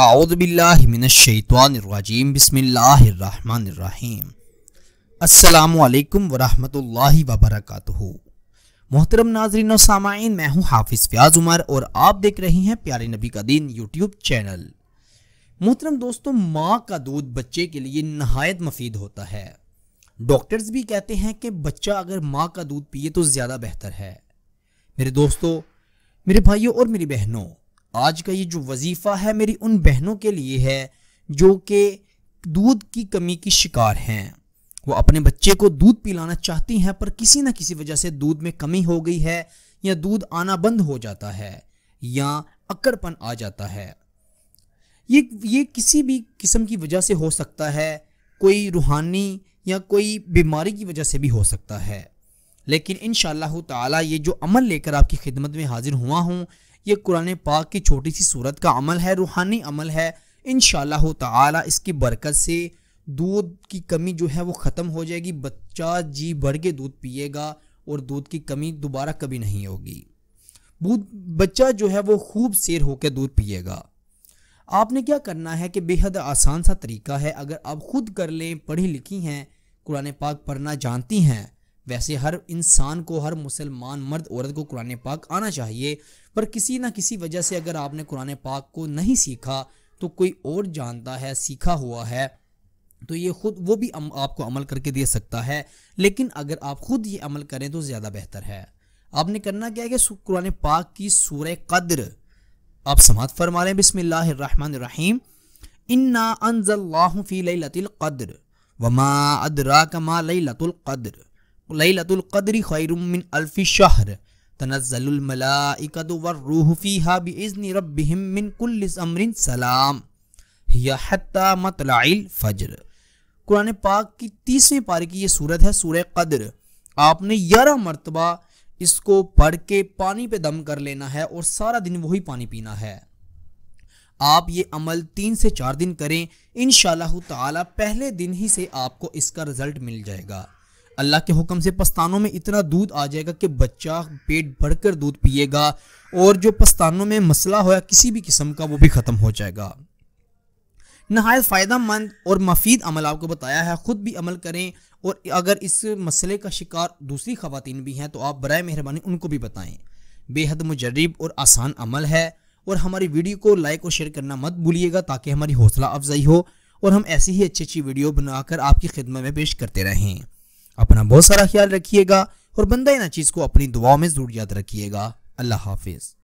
اعوذ باللہ من الشیطان الرجیم بسم اللہ الرحمن الرحیم السلام علیکم ورحمۃ اللہ وبرکاتہ محترم ناظرین و سامعین میں ہوں حافظ فیاض عمر اور آپ دیکھ رہے ہیں پیارے نبی کا دین یوٹیوب چینل محترم دوستوں ماں کا دودھ بچے کے لیے نہایت مفید ہوتا ہے ڈاکٹرز بھی کہتے ہیں کہ بچہ اگر ماں کا دودھ پیئے تو زیادہ بہتر ہے میرے دوستو میرے بھائیوں اور میری بہنوں آج کا یہ جو وظیفہ ہے میری ان بہنوں کے لیے ہے جو کہ دودھ کی کمی کی شکار ہیں وہ اپنے بچے کو دودھ پلانا چاہتی ہیں پر کسی نہ کسی وجہ سے دودھ میں کمی ہو گئی ہے یا دودھ آنا بند ہو جاتا ہے یا اکڑ پن آ جاتا ہے یہ یہ کسی بھی قسم کی وجہ سے ہو سکتا ہے کوئی روحانی یا کوئی بیماری کی وجہ سے بھی ہو سکتا ہے لیکن ان شاء اللہ تعالیٰ یہ جو عمل لے کر آپ کی خدمت میں حاضر ہوا ہوں یہ قرآن پاک کی چھوٹی سی صورت کا عمل ہے روحانی عمل ہے انشاءاللہ تعالی اس کی برکت سے دودھ کی کمی جو ہے وہ ختم ہو جائے گی بچہ جی بڑھ کے دودھ پیے گا اور دودھ کی کمی دوبارہ کبھی نہیں ہوگی بچہ جو ہے وہ خوب سیر ہو کے دودھ پیے گا آپ نے کیا کرنا ہے کہ بے حد آسان سا طریقہ ہے اگر آپ خود کر لیں پڑھی لکھی ہیں قرآن پاک پڑھنا جانتی ہیں ویسے ہر انسان کو ہر مسلمان مرد عورت کو قرآن پاک آنا چاہیے پر کسی نہ کسی وجہ سے اگر آپ نے قرآن پاک کو نہیں سیکھا تو کوئی اور جانتا ہے سیکھا ہوا ہے تو یہ خود وہ بھی آپ کو عمل کر کے دے سکتا ہے لیکن اگر آپ خود یہ عمل کریں تو زیادہ بہتر ہے آپ نے کرنا کیا ہے کہ قرآن پاک کی سور قدر آپ سماعت فرما لیں بسم اللہ الرحمن الرحیم الْقَدْرِ وَمَا القدر مَا لَيْلَةُ القدر لیلت القدر خیر من الف شہر تنزل الملائکت والروح فیہا بإذن ربهم من کل امر سلام ہی حتی مطلع الفجر قرآن پاک کی تیسویں پارے کی یہ صورت ہے سورہ قدر آپ نے یارہ مرتبہ اس کو پڑھ کے پانی پہ دم کر لینا ہے اور سارا دن وہی پانی پینا ہے آپ یہ عمل تین سے چار دن کریں انشاءاللہ تعالی پہلے دن ہی سے آپ کو اس کا رزلٹ مل جائے گا اللہ کے حکم سے پستانوں میں اتنا دودھ آ جائے گا کہ بچہ پیٹ بھر کر دودھ پیے گا اور جو پستانوں میں مسئلہ ہوا کسی بھی قسم کا وہ بھی ختم ہو جائے گا نہایت فائدہ مند اور مفید عمل آپ کو بتایا ہے خود بھی عمل کریں اور اگر اس مسئلے کا شکار دوسری خواتین بھی ہیں تو آپ برائے مہربانی ان کو بھی بتائیں بے حد مجرب اور آسان عمل ہے اور ہماری ویڈیو کو لائک اور شیئر کرنا مت بھولیے گا تاکہ ہماری حوصلہ افزائی ہو اور ہم ایسی ہی اچھی اچھی ویڈیو بنا کر آپ کی خدمت میں پیش کرتے رہیں اپنا بہت سارا خیال رکھیے گا اور بندہ ان چیز کو اپنی دعاؤں میں ضرور یاد رکھیے گا اللہ حافظ